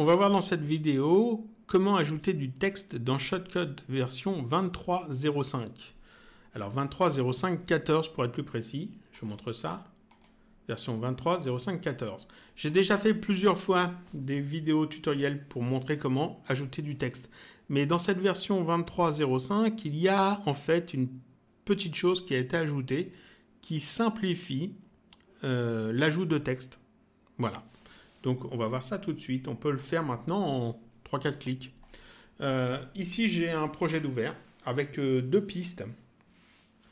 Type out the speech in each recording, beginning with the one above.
On va voir dans cette vidéo comment ajouter du texte dans Shotcut version 23.05. Alors 23.05.14 pour être plus précis, je montre ça. Version 23.05.14. J'ai déjà fait plusieurs fois des vidéos tutoriels pour montrer comment ajouter du texte. Mais dans cette version 23.05, il y a en fait une petite chose qui a été ajoutée qui simplifie euh, l'ajout de texte. Voilà. Donc on va voir ça tout de suite. On peut le faire maintenant en 3-4 clics. Euh, ici, j'ai un projet d'ouvert avec euh, deux pistes.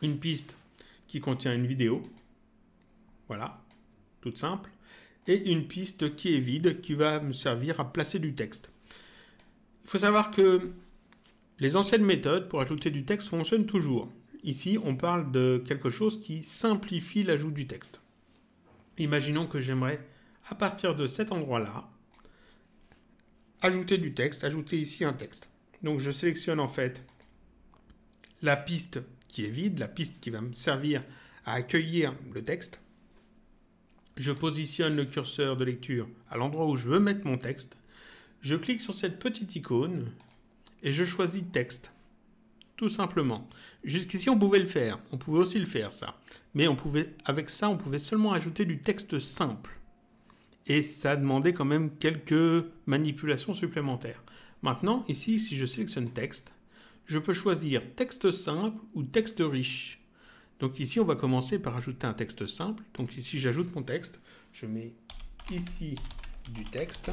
Une piste qui contient une vidéo. Voilà, toute simple. Et une piste qui est vide, qui va me servir à placer du texte. Il faut savoir que les anciennes méthodes pour ajouter du texte fonctionnent toujours. Ici, on parle de quelque chose qui simplifie l'ajout du texte. Imaginons que j'aimerais à partir de cet endroit-là, ajouter du texte, ajouter ici un texte. Donc je sélectionne en fait la piste qui est vide, la piste qui va me servir à accueillir le texte. Je positionne le curseur de lecture à l'endroit où je veux mettre mon texte. Je clique sur cette petite icône et je choisis texte. Tout simplement. Jusqu'ici, on pouvait le faire. On pouvait aussi le faire, ça. Mais on pouvait, avec ça, on pouvait seulement ajouter du texte simple et ça demandé quand même quelques manipulations supplémentaires. Maintenant, ici, si je sélectionne texte, je peux choisir texte simple ou texte riche. Donc ici, on va commencer par ajouter un texte simple. Donc ici, j'ajoute mon texte. Je mets ici du texte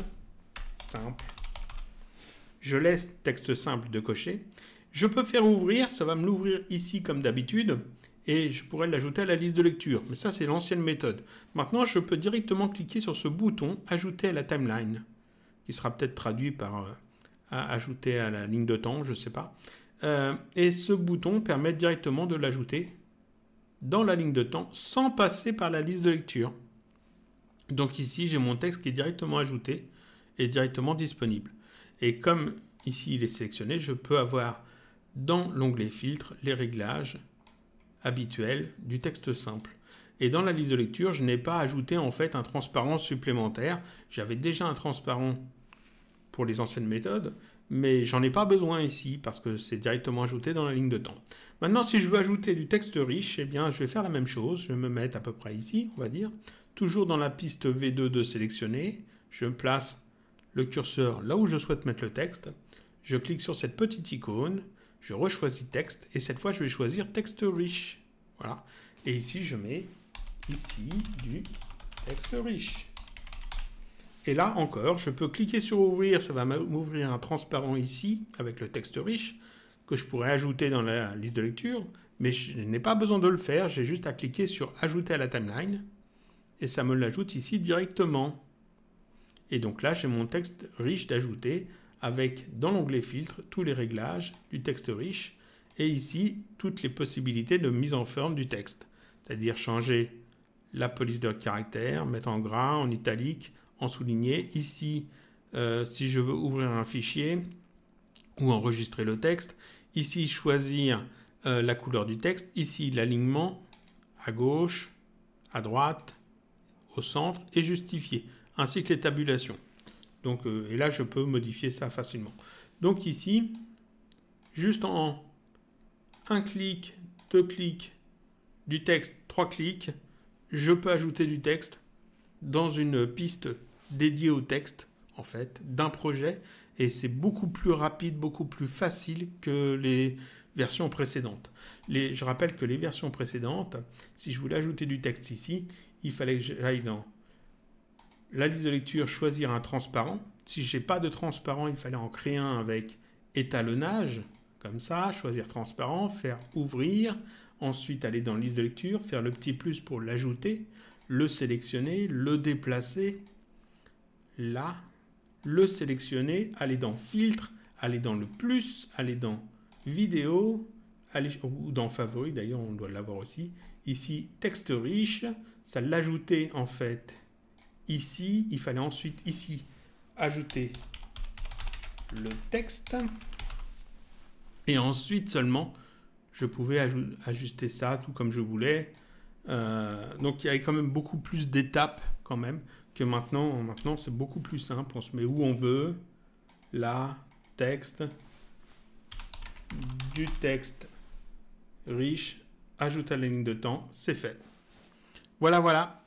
simple. Je laisse texte simple de cocher. Je peux faire ouvrir, ça va me l'ouvrir ici comme d'habitude et je pourrais l'ajouter à la liste de lecture. Mais ça, c'est l'ancienne méthode. Maintenant, je peux directement cliquer sur ce bouton Ajouter à la timeline, qui sera peut-être traduit par euh, Ajouter à la ligne de temps, je ne sais pas. Euh, et ce bouton permet directement de l'ajouter dans la ligne de temps sans passer par la liste de lecture. Donc ici, j'ai mon texte qui est directement ajouté et directement disponible. Et comme ici, il est sélectionné, je peux avoir dans l'onglet filtre les réglages habituel du texte simple. Et dans la liste de lecture, je n'ai pas ajouté en fait un transparent supplémentaire. J'avais déjà un transparent pour les anciennes méthodes, mais j'en ai pas besoin ici parce que c'est directement ajouté dans la ligne de temps. Maintenant, si je veux ajouter du texte riche, et eh bien, je vais faire la même chose. Je vais me mettre à peu près ici, on va dire, toujours dans la piste V2 de sélectionner. Je place le curseur là où je souhaite mettre le texte. Je clique sur cette petite icône je rechoisis texte et cette fois je vais choisir texte riche. Voilà. Et ici je mets ici du texte riche. Et là encore, je peux cliquer sur ouvrir, ça va m'ouvrir un transparent ici avec le texte riche que je pourrais ajouter dans la liste de lecture, mais je n'ai pas besoin de le faire, j'ai juste à cliquer sur ajouter à la timeline et ça me l'ajoute ici directement. Et donc là, j'ai mon texte riche d'ajouter avec dans l'onglet filtre tous les réglages du texte riche et ici toutes les possibilités de mise en forme du texte, c'est-à-dire changer la police de caractère, mettre en gras, en italique, en souligné. Ici, euh, si je veux ouvrir un fichier ou enregistrer le texte, ici choisir euh, la couleur du texte, ici l'alignement à gauche, à droite, au centre et justifier, ainsi que les tabulations. Euh, et là, je peux modifier ça facilement. Donc ici, juste en un clic, deux clics, du texte, trois clics, je peux ajouter du texte dans une piste dédiée au texte, en fait, d'un projet. Et c'est beaucoup plus rapide, beaucoup plus facile que les versions précédentes. je rappelle que les versions précédentes, si je voulais ajouter du texte ici, il fallait que j'aille dans la liste de lecture, choisir un transparent. Si j'ai pas de transparent, il fallait en créer un avec étalonnage, comme ça, choisir transparent, faire ouvrir, ensuite aller dans liste de lecture, faire le petit plus pour l'ajouter, le sélectionner, le déplacer, là, le sélectionner, aller dans filtre, aller dans le plus, aller dans vidéo, ou dans favori, d'ailleurs on doit l'avoir aussi, ici texte riche, ça l'ajouter en fait ici, il fallait ensuite ici ajouter le texte. Et ensuite seulement, je pouvais ajuster ça tout comme je voulais. Euh, donc il y avait quand même beaucoup plus d'étapes quand même que maintenant. Maintenant c'est beaucoup plus simple. On se met où on veut. Là, texte, du texte riche, ajoute à la ligne de temps, c'est fait. Voilà, voilà.